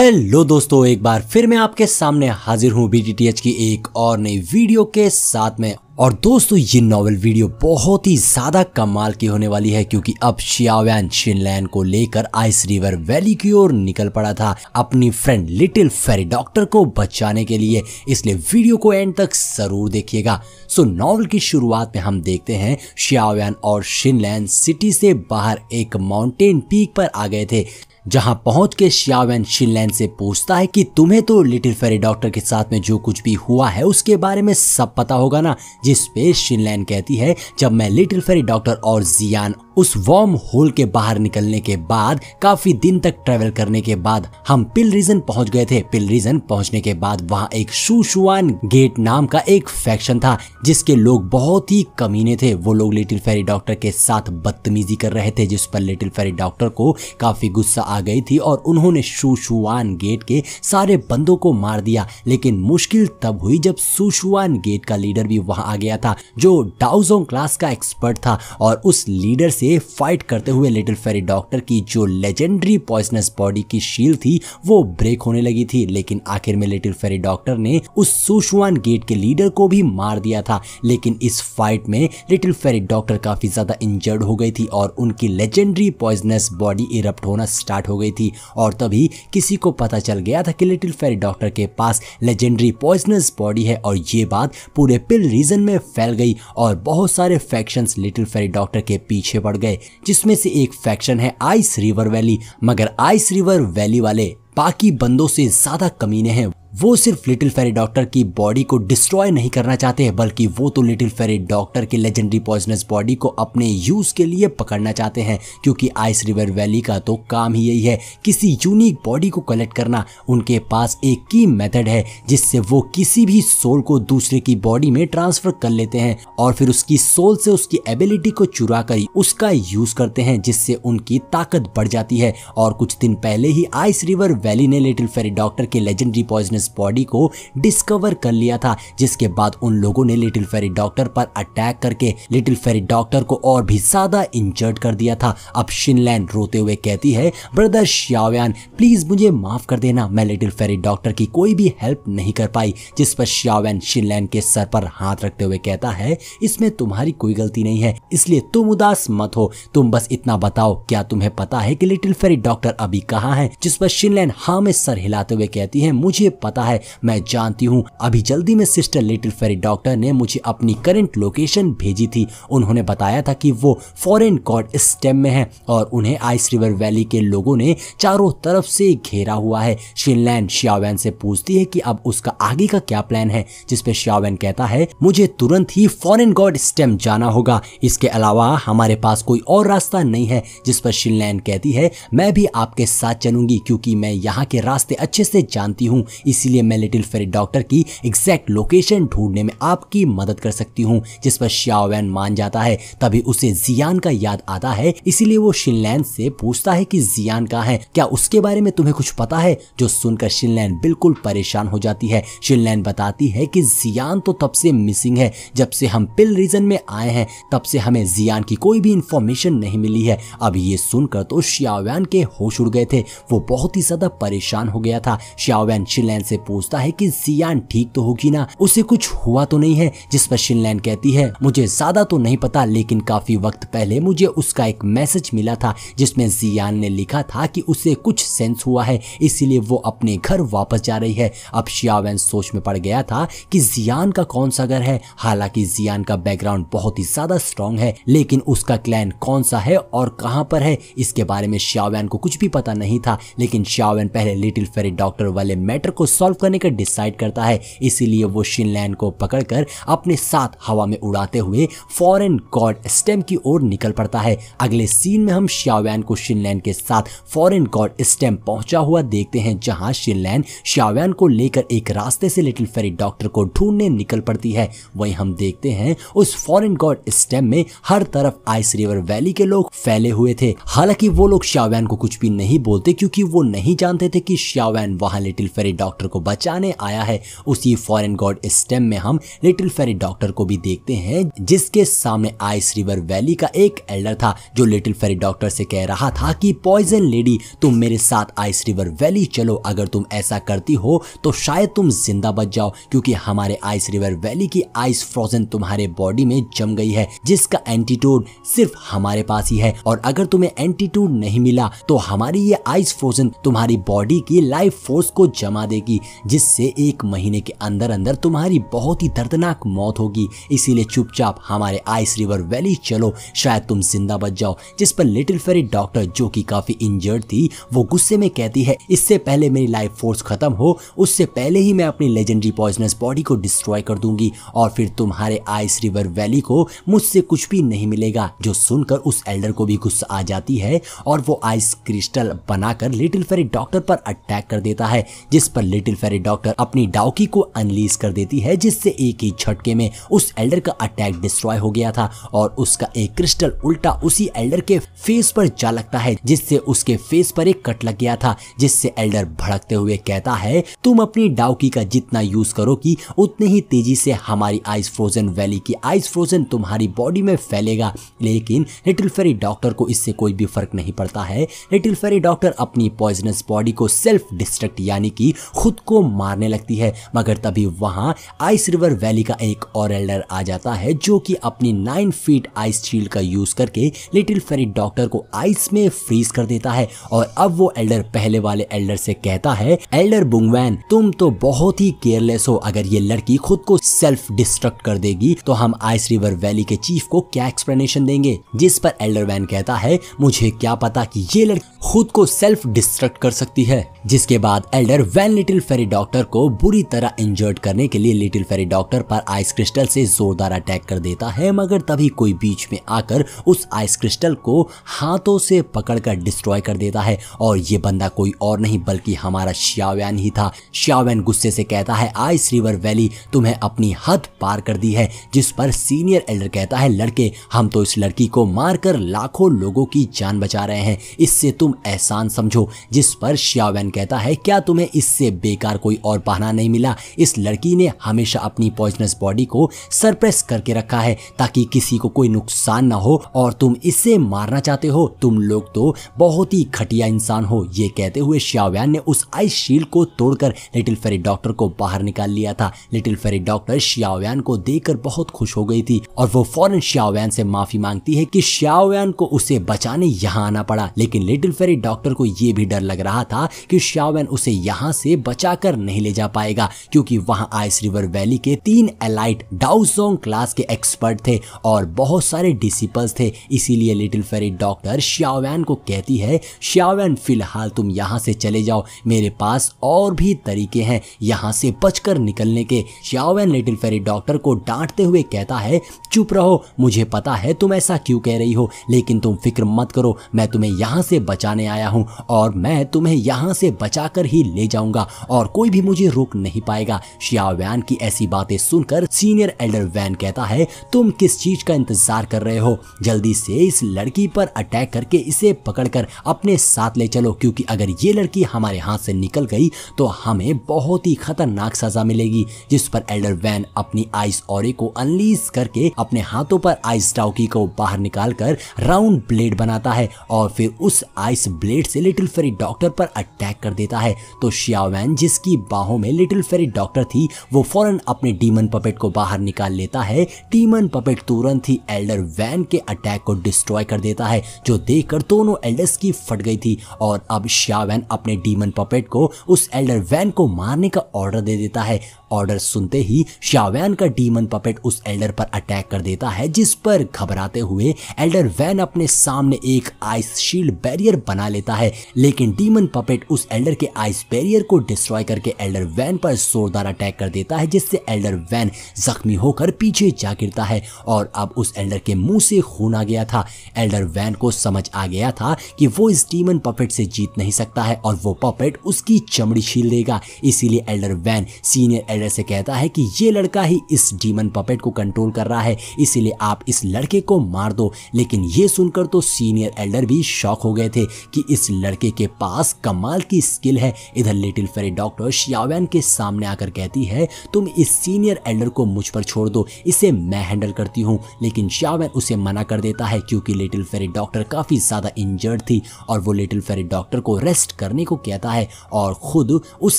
hello दोस्तों एक बार फिर मैं आपके सामने हाजिर हूँ बी की एक और नई वीडियो के साथ में और दोस्तों ये नॉवल वीडियो बहुत ही ज़्यादा कमाल की होने वाली है क्योंकि अब शियावैन शिनलैन को लेकर आइस रिवर वैली की ओर निकल पड़ा था अपनी फ्रेंड लिटिल फेरी डॉक्टर को बचाने के लिए इसलिए वीडियो को एंड तक ज़रूर देखिएगा सो नॉवल की शुरुआत में हम देखते हैं शियावैन और शिनलैन सिटी से बाहर एक माउंटेन पीक पर आ गए थे जहां पहुंच के श्यावेन शिनलैंड से पूछता है कि तुम्हें तो लिटिल फेरी डॉक्टर के साथ में जो कुछ भी हुआ है उसके बारे में सब पता होगा ना जिस पे शिनलैंड कहती है जब मैं लिटिल फेरी डॉक्टर और जियान उस वॉर्म होल के बाहर निकलने के बाद काफी दिन तक ट्रेवल करने के बाद हम पिल रीजन पहुंच गए थे पिल रीजन पहुंचने के बाद वहां एक शुशुआन गेट नाम का एक फैक्शन था जिसके लोग बहुत ही कमीने थे वो लोग लिटिल फेरी डॉक्टर के साथ बदतमीजी कर रहे थे जिस पर लिटिल फेरी डॉक्टर को काफी गुस्सा आ आ गई थी और उन्होंने सुशुआन गेट के सारे बंदों को मार दिया लेकिन मुश्किल तब हुई जब सुशुआन गेट का लीडर भी वहां आ गया था जो डाउजोंग क्लास का एक्सपर्ट था और उस लीडर से फाइट करते हुए लिटिल फेरी डॉक्टर की जो लेजेंडरी पॉइजनस बॉडी की शील थी वो ब्रेक होने लगी थी लेकिन आखिर में लिटिल फेरी डॉक्टर ने उस सुशुआन गेट के लीडर को भी मार दिया था लेकिन इस फाइट में लिटिल फेरी डॉक्टर काफी ज्यादा इंजर्ड हो गई थी और उनकी लेजेंडरी पॉइजनस बॉडी इरप्ट होना स्टार्ट स्टार्ट हो गई थी और तभी किसी को पता चल गया था कि लिटिल फेरी डॉक्टर के पास लेजेंडरी पॉइजनस बॉडी है और ये बात पूरे पिल रीजन में फैल गई और बहुत सारे फैक्शन लिटिल फेरी डॉक्टर के पीछे पड़ गए जिसमें से एक फैक्शन है आइस रिवर वैली मगर आइस रिवर वैली वाले बाकी बंदों से ज्यादा कमीने हैं वो सिर्फ लिटिल फेरी डॉक्टर की बॉडी को डिस्ट्रॉय नहीं करना चाहते हैं बल्कि वो तो लिटिल फेरी डॉक्टर की लेजेंडरी पॉइजनस बॉडी को अपने यूज़ के लिए पकड़ना चाहते हैं क्योंकि आइस रिवर वैली का तो काम ही यही है किसी यूनिक बॉडी को कलेक्ट करना उनके पास एक की मेथड है जिससे वो किसी भी सोल को दूसरे की बॉडी में ट्रांसफर कर लेते हैं और फिर उसकी सोल से उसकी एबिलिटी को चुरा कर उसका यूज़ करते हैं जिससे उनकी ताकत बढ़ जाती है और कुछ दिन पहले ही आइस रिवर वैली ने लिटिल फेरी डॉक्टर के लेजेंडरी पॉइजनस इस बॉडी को डिस्कवर कर लिया था जिसके बाद उन लोगों ने लिटिल फेरी डॉक्टर पर अटैक करके लिटिल फेरी डॉक्टर को और भी ज्यादा इंजर्ड कर दिया था अब शिनलैंड रोते हुए कहती है ब्रदर श्यावयान प्लीज मुझे माफ कर देना मैं लिटिल फेरी डॉक्टर की कोई भी हेल्प नहीं कर पाई जिस पर श्यावयान शिनलैंड के सर पर हाथ रखते हुए कहता है इसमें तुम्हारी कोई गलती नहीं है इसलिए तुम उदास मत हो तुम बस इतना बताओ क्या तुम्हें पता है कि लिटिल फेरी डॉक्टर अभी कहाँ है जिस पर शिनलैंड हाँ में सर हिलाते हुए कहती है मुझे पता पता है मैं जानती हूँ अभी जल्दी में सिस्टर लिटिल फेरी डॉक्टर ने मुझे अपनी करेंट लोकेशन भेजी थी उन्होंने बताया था कि वो फॉरेन कॉर्ड स्टेम में है और उन्हें आइस रिवर वैली के लोगों ने चारों तरफ से घेरा हुआ है शिनलैंड श्यावैन से पूछती है कि अब उसका आगे का क्या प्लान है जिसपे श्यावैन कहता है मुझे तुरंत ही फॉरेन गॉड स्टेम जाना होगा इसके अलावा हमारे पास कोई और रास्ता नहीं है जिस पर शिनलैंड कहती है मैं भी आपके साथ चलूंगी क्योंकि मैं यहाँ के रास्ते अच्छे से जानती हूँ इस इसीलिए मैं लिटिल फेरी डॉक्टर की एग्जैक्ट लोकेशन ढूंढने में आपकी मदद कर सकती हूँ जिस पर श्यावैन मान जाता है तभी उसे जियान का याद आता है इसीलिए वो शिनलैंड से पूछता है कि जियान कहाँ है क्या उसके बारे में तुम्हें कुछ पता है जो सुनकर शिनलैंड बिल्कुल परेशान हो जाती है शिनलैंड बताती है कि जियान तो तब से मिसिंग है जब से हम पिल रीजन में आए हैं तब से हमें जियान की कोई भी इंफॉर्मेशन नहीं मिली है अब ये सुनकर तो श्यावैन के होश उड़ गए थे वो बहुत ही ज्यादा परेशान हो गया था श्यावैन शिलैन से पूछता है कि सियान ठीक तो होगी ना उसे कुछ हुआ तो नहीं है जिस पर शिनलैन कहती है मुझे ज्यादा तो नहीं पता लेकिन काफी वक्त पहले मुझे उसका एक मैसेज मिला था जिसमें जियान ने लिखा था कि उसे कुछ सेंस हुआ है इसीलिए वो अपने घर वापस जा रही है अब शियावैन सोच में पड़ गया था कि जियान का कौन सा घर है हालांकि जियान का बैकग्राउंड बहुत ही ज्यादा स्ट्रांग है लेकिन उसका क्लैन कौन सा है और कहां पर है इसके बारे में श्यावैन को कुछ भी पता नहीं था लेकिन श्यावैन पहले लिटिल फेरी डॉक्टर वाले मैटर को सॉल्व करने का डिसाइड करता है इसीलिए वो शिनलैंड को पकड़कर अपने साथ हवा में उड़ाते हुए फॉरेन गॉड स्टेम की ओर निकल पड़ता है अगले सीन में हम श्यावैन को शिनलैंड के साथ फॉरेन गॉड स्टेम पहुंचा हुआ देखते हैं जहां शिनलैंड श्यावैन को लेकर एक रास्ते से लिटिल फेरी डॉक्टर को ढूंढने निकल पड़ती है वहीं हम देखते हैं उस फॉरेन गॉड स्टेम में हर तरफ आइस रिवर वैली के लोग फैले हुए थे हालांकि वो लोग श्यावैन को कुछ भी नहीं बोलते क्योंकि वो नहीं जानते थे कि श्यावैन वहां लिटिल फेरी डॉक्टर को बचाने आया है उसी फॉरेन गॉड स्टेम में हम लिटिल फेरी डॉक्टर को भी देखते हैं जिसके सामने आइस रिवर वैली का एक एल्डर था जो लिटिल फेरी डॉक्टर से कह रहा था कि पॉइजन लेडी तुम मेरे साथ आइस रिवर वैली चलो अगर तुम ऐसा करती हो तो शायद तुम जिंदा बच जाओ क्योंकि हमारे आइस रिवर वैली की आइस फ्रोजन तुम्हारे बॉडी में जम गई है जिसका एंटीट्यूड सिर्फ हमारे पास ही है और अगर तुम्हें एंटीट्यूड नहीं मिला तो हमारी ये आइस फ्रोजन तुम्हारी बॉडी की लाइफ फोर्स को जमा देगी जिससे एक महीने के अंदर अंदर तुम्हारी बहुत ही दर्दनाक मौत होगी इसीलिए चुपचाप हमारे आइस रिवर वैली चलो शायद तुम जिंदा बच जाओ जिस पर लिटिल फेरी डॉक्टर जो कि काफी इंजर्ड थी वो गुस्से में कहती है इससे पहले मेरी लाइफ फोर्स खत्म हो उससे पहले ही मैं अपनी लेजेंडरी पॉइजनस बॉडी को डिस्ट्रॉय कर दूंगी और फिर तुम्हारे आइस रिवर वैली को मुझसे कुछ भी नहीं मिलेगा जो सुनकर उस एल्डर को भी गुस्सा आ जाती है और वो आइस क्रिस्टल बनाकर लिटिल फेरी डॉक्टर पर अटैक कर देता है जिस पर लिटिल फिर फेरी डॉक्टर अपनी डाउकी को अनलीस कर देती है जिससे एक ही झटके में उस एल्डर का अटैक डिस्ट्रॉय हो गया था और उसका एक क्रिस्टल उल्टा उसी एल्डर के फेस पर जा लगता है जिससे उसके फेस पर एक कट लग गया था जिससे एल्डर भड़कते हुए कहता है तुम अपनी डाउकी का जितना यूज करो करोगी उतने ही तेजी से हमारी आइस फ्रोजन वैली की आइस फ्रोजन तुम्हारी बॉडी में फैलेगा लेकिन लिटिल फेरी डॉक्टर को इससे कोई भी फर्क नहीं पड़ता है लिटिल फेरी डॉक्टर अपनी पॉइजनस बॉडी को सेल्फ डिस्ट्रक्ट यानी कि खुद खुद को मारने लगती है मगर तभी वहां आइस रिवर वैली का एक और एल्डर आ जाता है जो कि अपनी नाइन फीट आइस शील का यूज करके लिटिल फेरी डॉक्टर को आइस में फ्रीज कर देता है और अब वो एल्डर पहले वाले एल्डर से कहता है एल्डर बुंगवैन तुम तो बहुत ही केयरलेस हो अगर ये लड़की खुद को सेल्फ डिस्ट्रक्ट कर देगी तो हम आइस रिवर वैली के चीफ को क्या एक्सप्लेनेशन देंगे जिस पर एल्डर वैन कहता है मुझे क्या पता कि ये लड़की खुद को सेल्फ डिस्ट्रक्ट कर सकती है जिसके बाद elder Wan little little fairy doctor को बुरी तरह इंजर्ड करने के लिए लिटिल फेरी डॉक्टर पर आइस क्रिस्टल से जोरदार अटैक कर देता है मगर तभी कोई बीच में आकर उस आइस क्रिस्टल को हाथों से पकड़कर डिस्ट्रॉय कर देता है और ये बंदा कोई और नहीं बल्कि हमारा श्यावैन ही था श्यावैन गुस्से से कहता है आइस रिवर वैली तुम्हें अपनी हद पार कर दी है जिस पर सीनियर एल्डर कहता है लड़के हम तो इस लड़की को मारकर लाखों लोगों की जान बचा रहे हैं इससे तुम एहसान समझो जिस पर श्यावैन कहता है क्या तुम्हें इससे बे बेकार कोई और बहाना नहीं मिला इस लड़की ने हमेशा अपनी पॉइजनस बॉडी को सरप्रेस करके रखा है ताकि किसी को कोई नुकसान ना हो और तुम इसे मारना चाहते हो तुम लोग तो बहुत ही घटिया इंसान हो ये कहते हुए श्यावयान ने उस आइस शील्ड को तोड़कर लिटिल फेरी डॉक्टर को बाहर निकाल लिया था लिटिल फेरी डॉक्टर श्यावयान को देखकर बहुत खुश हो गई थी और वो फौरन श्यावयान से माफी मांगती है कि श्यावयान को उसे बचाने यहाँ आना पड़ा लेकिन लिटिल फेरी डॉक्टर को ये भी डर लग रहा था कि श्यावयान उसे यहाँ से बचा बचाकर नहीं ले जा पाएगा क्योंकि वहां आइस रिवर वैली के तीन एलाइट डाउसोंग क्लास के एक्सपर्ट थे और बहुत सारे डिसिपल्स थे इसीलिए लिटिल फेरी डॉक्टर श्यावैन को कहती है श्यावैन फिलहाल तुम यहाँ से चले जाओ मेरे पास और भी तरीके हैं यहाँ से बचकर निकलने के श्यावैन लिटिल फेरी डॉक्टर को डांटते हुए कहता है चुप रहो मुझे पता है तुम ऐसा क्यों कह रही हो लेकिन तुम फिक्र मत करो मैं तुम्हें यहाँ से बचाने आया हूँ और मैं तुम्हें यहाँ से बचाकर ही ले जाऊँगा और कोई भी मुझे रोक नहीं पाएगा शिया वैन की ऐसी बातें सुनकर सीनियर एल्डर वैन कहता है तुम किस चीज का इंतजार कर रहे हो जल्दी से इस लड़की पर अटैक करके इसे पकड़कर अपने साथ ले चलो क्योंकि अगर ये लड़की हमारे हाथ से निकल गई तो हमें बहुत ही खतरनाक सजा मिलेगी जिस पर एल्डर वैन अपनी आइस और को अनलीस करके अपने हाथों पर आइस टाउकी को बाहर निकाल कर राउंड ब्लेड बनाता है और फिर उस आइस ब्लेड से लिटिल फेरी डॉक्टर पर अटैक कर देता है तो वैन जिसकी बाहों में लिटिल फेरी डॉक्टर थी वो फौरन अपने डीमन पपेट को बाहर निकाल लेता है डीमन पपेट तुरंत ही एल्डर वैन के अटैक को डिस्ट्रॉय कर देता है जो देखकर दोनों एल्डर्स की फट गई थी और अब शावैन अपने डीमन पपेट को उस एल्डर वैन को मारने का ऑर्डर दे देता है ऑर्डर सुनते ही शावैन का डीमन पपेट उस एल्डर पर अटैक कर देता है जिस पर घबराते हुए एल्डर वैन अपने सामने एक आइस शील्ड बैरियर बना लेता है लेकिन डीमन पपेट उस एल्डर के आइस बैरियर को डिस्ट्रॉय डिस्ट्रॉय करके एल्डर वैन पर जोरदार अटैक कर देता है जिससे एल्डर वैन जख्मी होकर पीछे जा गिरता है और अब उस एल्डर के मुंह से खून आ गया था एल्डर वैन को समझ आ गया था कि वो इस डीमन पपेट से जीत नहीं सकता है और वो पपेट उसकी चमड़ी छील देगा इसीलिए एल्डर वैन सीनियर एल्डर से कहता है कि ये लड़का ही इस डीमन पपेट को कंट्रोल कर रहा है इसीलिए आप इस लड़के को मार दो लेकिन ये सुनकर तो सीनियर एल्डर भी शौक हो गए थे कि इस लड़के के पास कमाल की स्किल है इधर लिटिल फेरी डॉक्टर शियावैन के सामने आकर कहती है तुम इस सीनियर एल्डर को मुझ पर छोड़ दो इसे मैं हैंडल करती हूँ लेकिन शियावैन उसे मना कर देता है क्योंकि लिटिल फेरी डॉक्टर काफ़ी ज़्यादा इंजर्ड थी और वो लिटिल फेरी डॉक्टर को रेस्ट करने को कहता है और खुद उस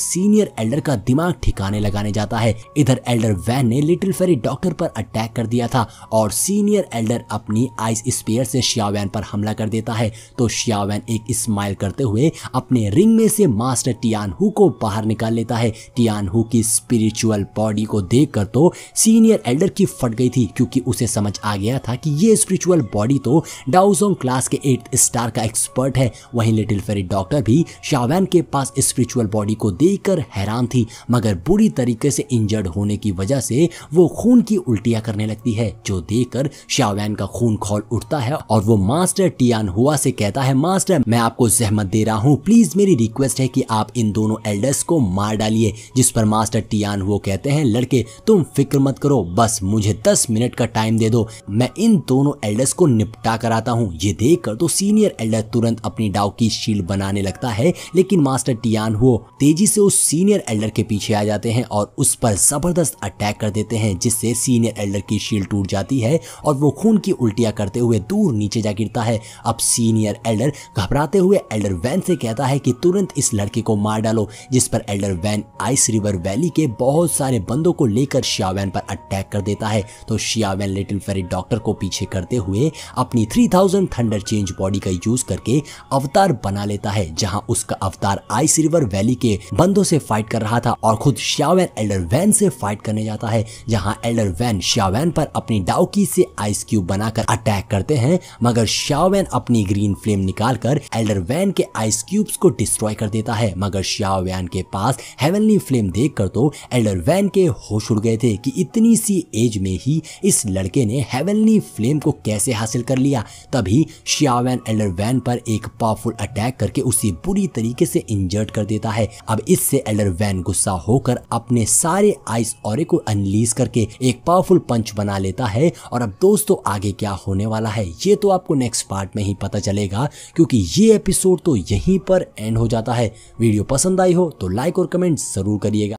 सीनियर एल्डर का दिमाग ठिकाने लगाने जाता है इधर एल्डर वैन ने लिटिल फेरी डॉक्टर पर अटैक कर दिया था और सीनियर एल्डर अपनी आइस स्पेयर से शियावैन पर हमला कर देता है तो शियावैन एक स्माइल करते हुए अपने रिंग में से मास्टर टियान को बाहर बाहर निकाल लेता है टियानहू की स्पिरिचुअल बॉडी को देखकर तो सीनियर एल्डर की फट गई थी क्योंकि उसे समझ आ गया था कि ये स्पिरिचुअल बॉडी तो डाउजोंग क्लास के एट स्टार का एक्सपर्ट है वहीं लिटिल फेरी डॉक्टर भी शावैन के पास स्पिरिचुअल बॉडी को देखकर हैरान थी मगर बुरी तरीके से इंजर्ड होने की वजह से वो खून की उल्टियां करने लगती है जो देखकर शावैन का खून खोल उठता है और वो मास्टर टियान हुआ से कहता है मास्टर मैं आपको जहमत दे रहा हूँ प्लीज मेरी रिक्वेस्ट है कि आप इन दोनों एल्डर वेस को मार डालिए जिस पर मास्टर टियान वो कहते हैं लड़के तुम फिक्र मत करो बस मुझे दस मिनट का टाइम दे दो मैं इन दोनों एल्डर्स को निपटा कर आता हूँ ये देख कर तो सीनियर एल्डर तुरंत अपनी डाव की शील्ड बनाने लगता है लेकिन मास्टर टियान वो तेजी से उस सीनियर एल्डर के पीछे आ जाते हैं और उस पर जबरदस्त अटैक कर देते हैं जिससे सीनियर एल्डर की शील्ड टूट जाती है और वो खून की उल्टियाँ करते हुए दूर नीचे जा गिरता है अब सीनियर एल्डर घबराते हुए एल्डर वैन से कहता है कि तुरंत इस लड़के को मार डालो जिस जिस पर elder Wan ice river valley के बहुत सारे बंदों को लेकर शियावैन पर अटैक कर देता है तो शियावैन लिटिल फेरी डॉक्टर को पीछे करते हुए अपनी 3000 थंडर चेंज बॉडी का यूज करके अवतार बना लेता है जहां उसका अवतार आइस रिवर वैली के बंदों से फाइट कर रहा था और खुद श्यावैन एल्डर वैन से फाइट करने जाता है जहाँ एल्डर वैन श्यावैन पर अपनी डाउकी से आइस क्यूब बनाकर अटैक करते हैं मगर श्यावैन अपनी ग्रीन फ्लेम निकालकर एल्डर वैन के आइस क्यूब्स को डिस्ट्रॉय कर देता है मगर श्यावैन उनके पास हेवनली फ्लेम देखकर तो एल्डर वैन के होश उड़ गए थे कि इतनी सी एज में ही इस लड़के ने हेवनली फ्लेम को कैसे हासिल कर लिया तभी शियावैन एल्डर वैन पर एक पावरफुल अटैक करके उसे बुरी तरीके से इंजर्ट कर देता है अब इससे एल्डर वैन गुस्सा होकर अपने सारे आइस और को अनलीज करके एक पावरफुल पंच बना लेता है और अब दोस्तों आगे क्या होने वाला है ये तो आपको नेक्स्ट पार्ट में ही पता चलेगा क्योंकि ये एपिसोड तो यहीं पर एंड हो जाता है वीडियो पसंद आई हो तो लाइक और कमेंट जरूर करिएगा